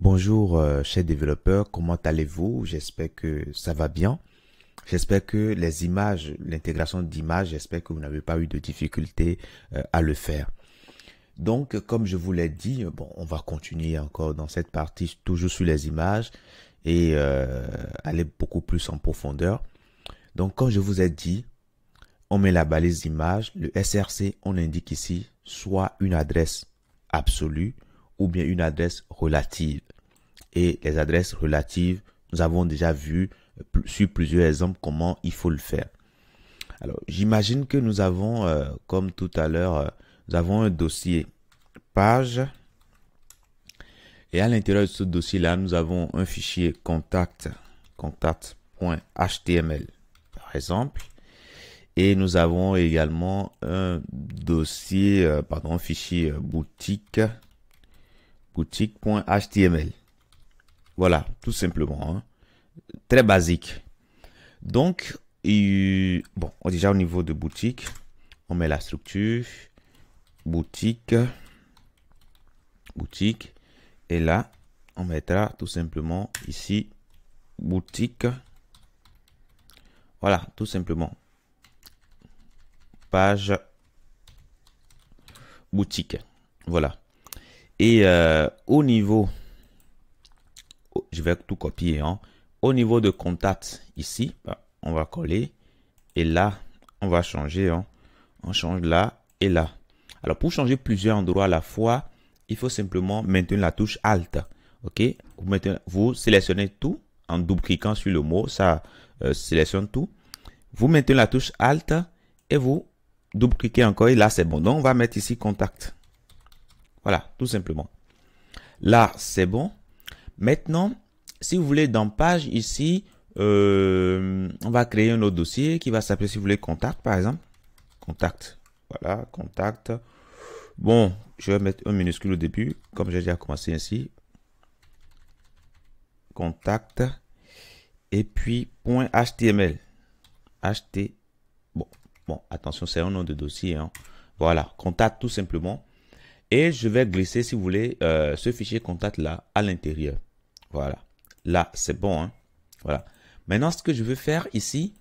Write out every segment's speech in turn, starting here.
Bonjour euh, chers développeurs, comment allez-vous J'espère que ça va bien. J'espère que les images, l'intégration d'images, j'espère que vous n'avez pas eu de difficulté euh, à le faire. Donc, comme je vous l'ai dit, bon, on va continuer encore dans cette partie toujours sur les images et euh, aller beaucoup plus en profondeur. Donc, comme je vous ai dit, on met la balise image, le SRC, on indique ici soit une adresse absolue ou bien une adresse relative et les adresses relatives. Nous avons déjà vu euh, sur plusieurs exemples comment il faut le faire. Alors, j'imagine que nous avons, euh, comme tout à l'heure, euh, nous avons un dossier page. Et à l'intérieur de ce dossier-là, nous avons un fichier contact, contact.html, par exemple. Et nous avons également un dossier, pardon, fichier boutique, boutique.html. Voilà, tout simplement. Hein. Très basique. Donc, bon, déjà au niveau de boutique, on met la structure, boutique, boutique. Et là, on mettra tout simplement ici, boutique. Voilà, tout simplement. Page boutique. Voilà. Et euh, au niveau je vais tout copier. Hein. Au niveau de contact, ici, bah, on va coller. Et là, on va changer. Hein. On change là et là. Alors, pour changer plusieurs endroits à la fois, il faut simplement maintenir la touche Alt. OK vous, mettez, vous sélectionnez tout en double-cliquant sur le mot. Ça euh, sélectionne tout. Vous mettez la touche Alt et vous double-cliquez encore. Et là, c'est bon. Donc, on va mettre ici Contact. Voilà, tout simplement. Là, c'est bon. Maintenant, si vous voulez dans page ici, euh, on va créer un autre dossier qui va s'appeler, si vous voulez, contact, par exemple. Contact. Voilà, contact. Bon, je vais mettre un minuscule au début, comme j'ai déjà commencé ainsi. Contact. Et puis, point .html. HT. Bon, bon attention, c'est un nom de dossier. Hein. Voilà, contact tout simplement. Et je vais glisser, si vous voulez, euh, ce fichier contact là à l'intérieur. Voilà. Là, c'est bon. Hein. Voilà. Maintenant, ce que je veux faire ici,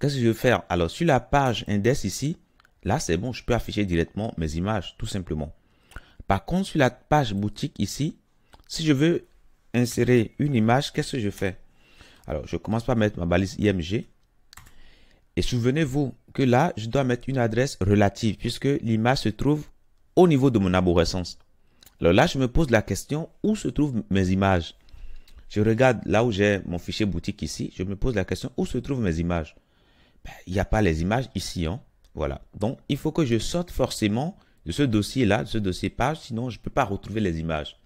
qu'est-ce que je veux faire Alors, sur la page index ici, là, c'est bon. Je peux afficher directement mes images, tout simplement. Par contre, sur la page boutique ici, si je veux insérer une image, qu'est-ce que je fais Alors, je commence par mettre ma balise IMG. Et souvenez-vous que là, je dois mettre une adresse relative puisque l'image se trouve au niveau de mon arborescence. Alors là, je me pose la question, où se trouvent mes images Je regarde là où j'ai mon fichier boutique ici, je me pose la question, où se trouvent mes images ben, Il n'y a pas les images ici. Hein? Voilà. Donc, il faut que je sorte forcément de ce dossier-là, de ce dossier page, sinon je ne peux pas retrouver les images.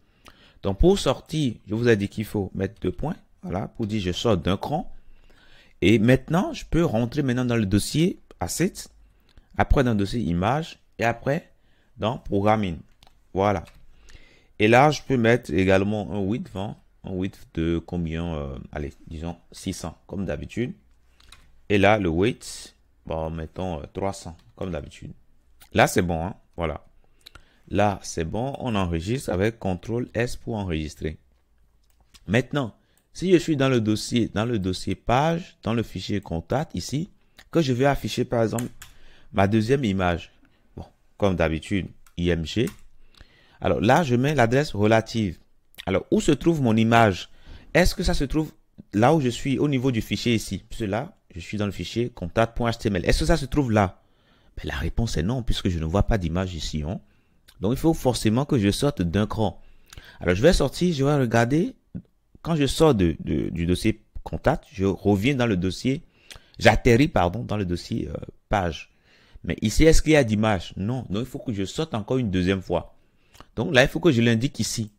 Donc, pour sortir, je vous ai dit qu'il faut mettre deux points, voilà, pour dire je sors d'un cran. Et maintenant, je peux rentrer maintenant dans le dossier Assets, après dans le dossier Images, et après dans Programming. Voilà. Et là, je peux mettre également un width, hein. un de combien euh, Allez, disons 600, comme d'habitude. Et là, le weight, mettons 300, euh, comme d'habitude. Là, c'est bon, hein. voilà. Là, c'est bon, on enregistre avec CTRL S pour enregistrer. Maintenant, si je suis dans le dossier, dans le dossier page, dans le fichier contact ici, que je vais afficher par exemple ma deuxième image. Bon, comme d'habitude, IMG, alors là, je mets l'adresse relative. Alors, où se trouve mon image Est-ce que ça se trouve là où je suis au niveau du fichier ici Cela, je suis dans le fichier contact.html. Est-ce que ça se trouve là ben, La réponse est non, puisque je ne vois pas d'image ici. Hein. Donc, il faut forcément que je sorte d'un cran. Alors, je vais sortir, je vais regarder. Quand je sors du dossier contact, je reviens dans le dossier, j'atterris, pardon, dans le dossier euh, page. Mais ici, est-ce qu'il y a d'image Non. Donc, il faut que je sorte encore une deuxième fois. Donc là, il faut que je l'indique ici.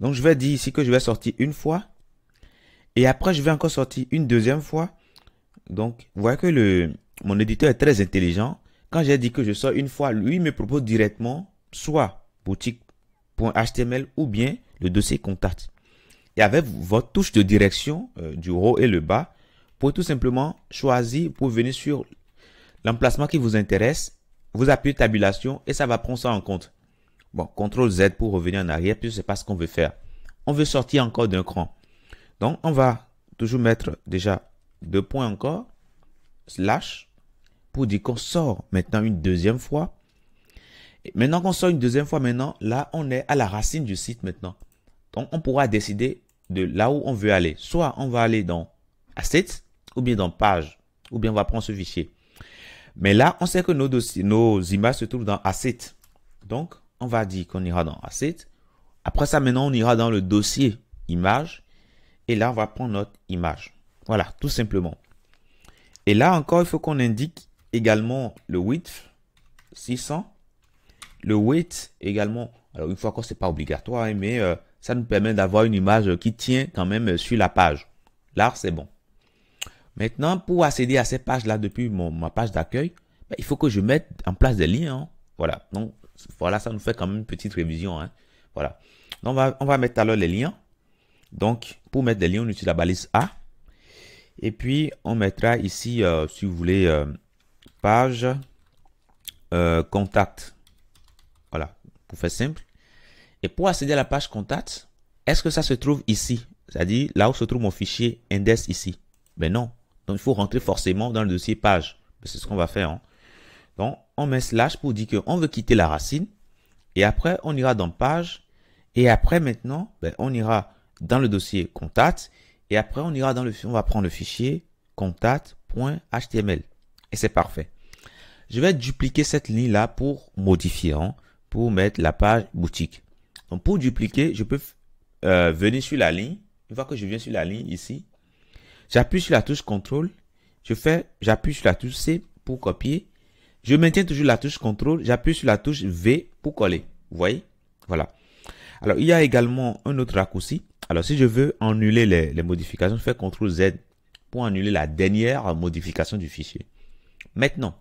Donc je vais dire ici que je vais sortir une fois. Et après, je vais encore sortir une deuxième fois. Donc, vous voyez que le, mon éditeur est très intelligent. Quand j'ai dit que je sors une fois, lui me propose directement soit boutique.html ou bien le dossier contact. Et avec votre touche de direction euh, du haut et le bas, vous pouvez tout simplement choisir pour venir sur l'emplacement qui vous intéresse. Vous appuyez tabulation et ça va prendre ça en compte. Bon, CTRL Z pour revenir en arrière, Puis c'est pas ce qu'on veut faire. On veut sortir encore d'un cran. Donc, on va toujours mettre déjà deux points encore, slash, pour dire qu'on sort maintenant une deuxième fois. Et maintenant qu'on sort une deuxième fois, maintenant, là, on est à la racine du site maintenant. Donc, on pourra décider de là où on veut aller. Soit on va aller dans Assets, ou bien dans Page, ou bien on va prendre ce fichier. Mais là, on sait que nos, nos images se trouvent dans Assets. Donc, on va dire qu'on ira dans Asset. Après ça, maintenant, on ira dans le dossier image. Et là, on va prendre notre image. Voilà, tout simplement. Et là encore, il faut qu'on indique également le width 600. Le Width également. Alors, une fois encore, n'est pas obligatoire, hein, mais euh, ça nous permet d'avoir une image qui tient quand même sur la page. Là, c'est bon. Maintenant, pour accéder à ces pages-là depuis mon, ma page d'accueil, ben, il faut que je mette en place des liens. Hein. Voilà. Donc, voilà, ça nous fait quand même une petite révision. Hein. Voilà. Donc, on va, mettre alors les liens. Donc, pour mettre des liens, on utilise la balise A. Et puis, on mettra ici, euh, si vous voulez, euh, page, euh, contact. Voilà, pour faire simple. Et pour accéder à la page contact, est-ce que ça se trouve ici C'est-à-dire là où se trouve mon fichier index ici. mais ben non. Donc, il faut rentrer forcément dans le dossier page. Ben, c'est ce qu'on va faire. Hein. Donc, on met slash pour dire qu'on veut quitter la racine. Et après, on ira dans page. Et après, maintenant, ben, on ira dans le dossier contact. Et après, on ira dans le, on va prendre le fichier contact.html. Et c'est parfait. Je vais dupliquer cette ligne-là pour modifier, hein, pour mettre la page boutique. Donc, pour dupliquer, je peux euh, venir sur la ligne. Une fois que je viens sur la ligne ici, j'appuie sur la touche contrôle. Je fais, j'appuie sur la touche C pour copier je maintiens toujours la touche Ctrl, j'appuie sur la touche V pour coller. Vous voyez Voilà. Alors, il y a également un autre raccourci. Alors, si je veux annuler les, modifications, je fais CTRL Z pour annuler la dernière modification du fichier. Maintenant,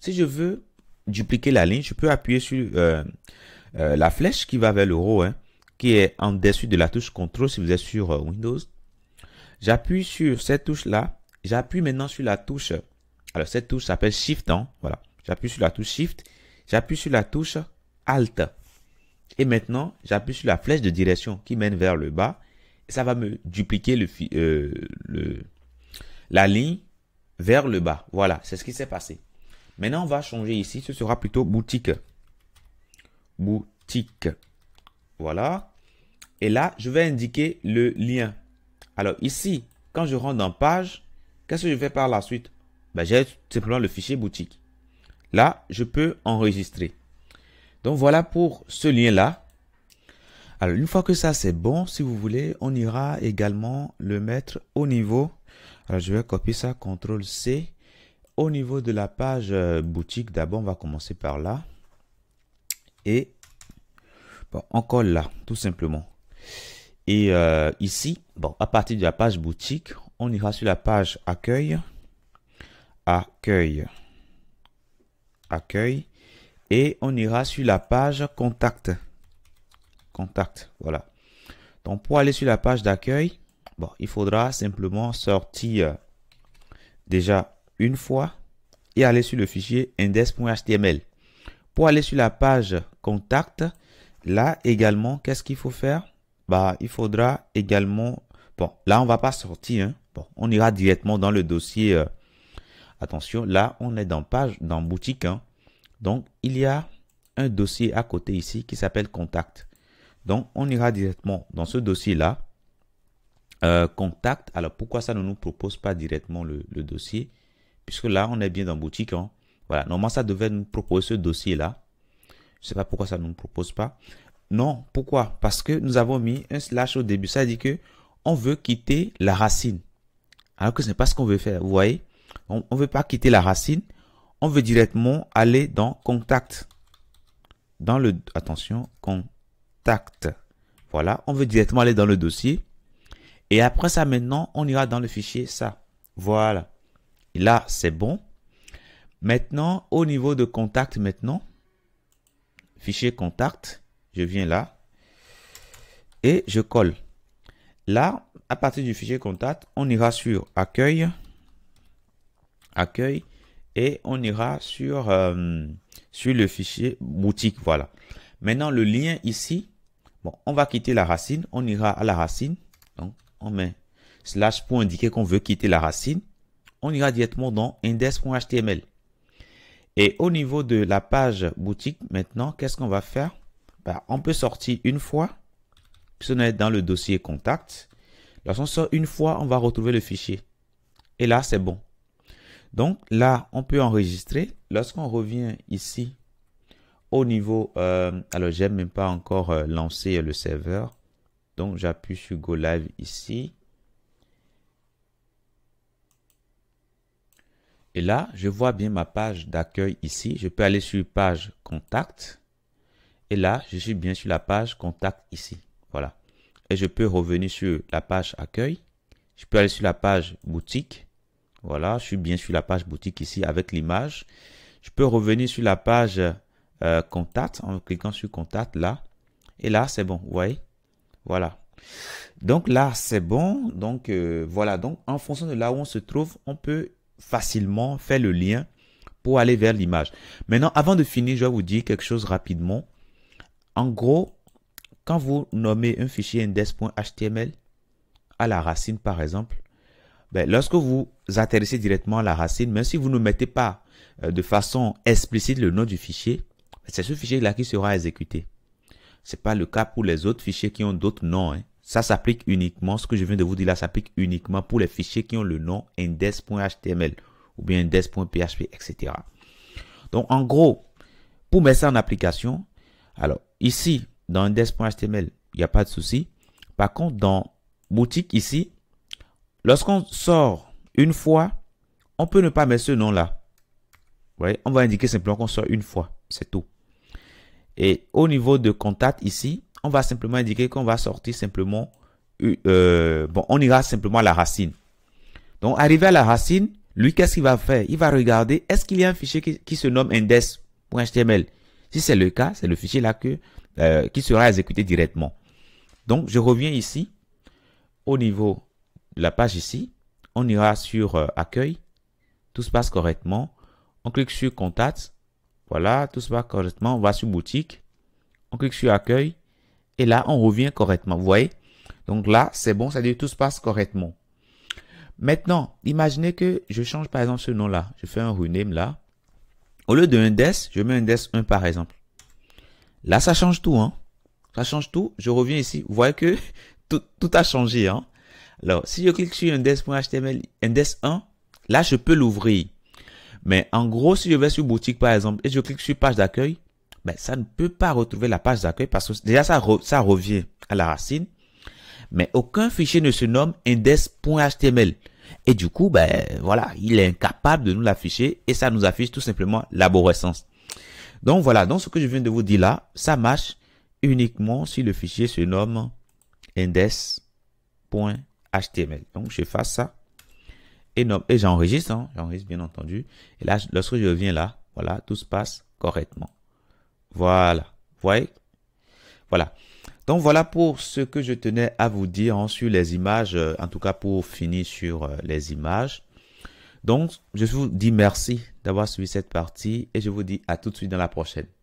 si je veux dupliquer la ligne, je peux appuyer sur euh, euh, la flèche qui va vers le haut, hein, qui est en dessus de la touche CTRL si vous êtes sur euh, Windows. J'appuie sur cette touche-là. J'appuie maintenant sur la touche. Alors, cette touche s'appelle Shift. Hein, voilà. J'appuie sur la touche Shift. J'appuie sur la touche Alt. Et maintenant, j'appuie sur la flèche de direction qui mène vers le bas. ça va me dupliquer le, euh, le, la ligne vers le bas. Voilà, c'est ce qui s'est passé. Maintenant, on va changer ici. Ce sera plutôt boutique. Boutique. Voilà. Et là, je vais indiquer le lien. Alors ici, quand je rentre dans page, qu'est-ce que je fais par la suite ben, J'ai simplement le fichier boutique. Là, je peux enregistrer. Donc voilà pour ce lien-là. Alors une fois que ça c'est bon, si vous voulez, on ira également le mettre au niveau. Alors je vais copier ça, CTRL C. Au niveau de la page euh, boutique, d'abord on va commencer par là. Et bon, on colle là, tout simplement. Et euh, ici, bon, à partir de la page boutique, on ira sur la page accueil. Accueil accueil et on ira sur la page contact. Contact, voilà. Donc pour aller sur la page d'accueil, bon, il faudra simplement sortir euh, déjà une fois et aller sur le fichier index.html. Pour aller sur la page contact, là également, qu'est-ce qu'il faut faire Bah, il faudra également bon, là on va pas sortir hein. bon, on ira directement dans le dossier euh, Attention, là, on est dans page, dans boutique. Hein. Donc, il y a un dossier à côté ici qui s'appelle contact. Donc, on ira directement dans ce dossier-là. Euh, contact. Alors, pourquoi ça ne nous propose pas directement le, dossier Puisque là, on est bien dans boutique. Hein. Voilà, normalement, ça devait nous proposer ce dossier-là. Je ne sais pas pourquoi ça ne nous propose pas. Non, pourquoi Parce que nous avons mis un slash au début. Ça dit que on veut quitter la racine. Alors que ce n'est pas ce qu'on veut faire. Vous voyez on ne veut pas quitter la racine. On veut directement aller dans contact. Dans le, attention, contact. Voilà, on veut directement aller dans le dossier. Et après ça, maintenant, on ira dans le fichier ça. Voilà. là, c'est bon. Maintenant, au niveau de contact, maintenant, fichier contact, je viens là et je colle. Là, à partir du fichier contact, on ira sur accueil, accueil et on ira sur, euh, sur le fichier boutique. Voilà. Maintenant, le lien ici, bon, on va quitter la racine. On ira à la racine. Donc, on met slash pour indiquer qu'on veut quitter la racine. On ira directement dans index.html. Et au niveau de la page boutique, maintenant, qu'est-ce qu'on va faire bah, On peut sortir une fois. on est dans le dossier contact. on sort une fois, on va retrouver le fichier. Et là, c'est bon. Donc là, on peut enregistrer. Lorsqu'on revient ici au niveau, euh, alors j'ai même pas encore euh, lancer le serveur. Donc j'appuie sur Go Live ici. Et là, je vois bien ma page d'accueil ici. Je peux aller sur page contact. Et là, je suis bien sur la page contact ici. Voilà. Et je peux revenir sur la page accueil. Je peux aller sur la page boutique. Voilà, je suis bien sur la page boutique ici avec l'image. Je peux revenir sur la page euh, contact en cliquant sur contact là. Et là, c'est bon, vous voyez Voilà. Donc là, c'est bon. Donc euh, voilà, donc en fonction de là où on se trouve, on peut facilement faire le lien pour aller vers l'image. Maintenant, avant de finir, je vais vous dire quelque chose rapidement. En gros, quand vous nommez un fichier index.html à la racine, par exemple, ben, lorsque vous intéressez directement à la racine, même si vous ne mettez pas euh, de façon explicite le nom du fichier, c'est ce fichier-là qui sera exécuté. C'est pas le cas pour les autres fichiers qui ont d'autres noms. Hein. Ça s'applique uniquement, ce que je viens de vous dire là s'applique uniquement pour les fichiers qui ont le nom index.html ou bien index.php, etc. Donc, en gros, pour mettre ça en application, alors ici, dans index.html, il n'y a pas de souci. Par contre, dans boutique ici, Lorsqu'on sort une fois, on peut ne pas mettre ce nom-là. voyez, on va indiquer simplement qu'on sort une fois. C'est tout. Et au niveau de contact ici, on va simplement indiquer qu'on va sortir simplement... Euh, bon, on ira simplement à la racine. Donc, arrivé à la racine, lui, qu'est-ce qu'il va faire Il va regarder, est-ce qu'il y a un fichier qui, se nomme index.html Si c'est le cas, c'est le fichier là que, euh, qui sera exécuté directement. Donc, je reviens ici au niveau la page ici. On ira sur euh, Accueil. Tout se passe correctement. On clique sur Contact. Voilà, tout se passe correctement. On va sur Boutique. On clique sur Accueil. Et là, on revient correctement. Vous voyez Donc là, c'est bon, ça dit dire tout se passe correctement. Maintenant, imaginez que je change par exemple ce nom-là. Je fais un rename là. Au lieu d'un DES, je mets un DES 1 par exemple. Là, ça change tout. Hein? Ça change tout. Je reviens ici. Vous voyez que tout, tout a changé. Hein? Alors, si je clique sur index.html, index 1, là, je peux l'ouvrir. Mais en gros, si je vais sur boutique, par exemple, et je clique sur page d'accueil, ben, ça ne peut pas retrouver la page d'accueil parce que déjà, ça, revient à la racine. Mais aucun fichier ne se nomme index.html. Et du coup, ben, voilà, il est incapable de nous l'afficher et ça nous affiche tout simplement l'aborescence. Donc voilà, donc ce que je viens de vous dire là, ça marche uniquement si le fichier se nomme index.html. HTML. Donc, je j'efface ça. Et, non, et j'enregistre, hein. j'enregistre bien entendu. Et là, lorsque je viens là, voilà, tout se passe correctement. Voilà. Vous voyez Voilà. Donc voilà pour ce que je tenais à vous dire hein, sur les images, euh, en tout cas pour finir sur euh, les images. Donc je vous dis merci d'avoir suivi cette partie et je vous dis à tout de suite dans la prochaine.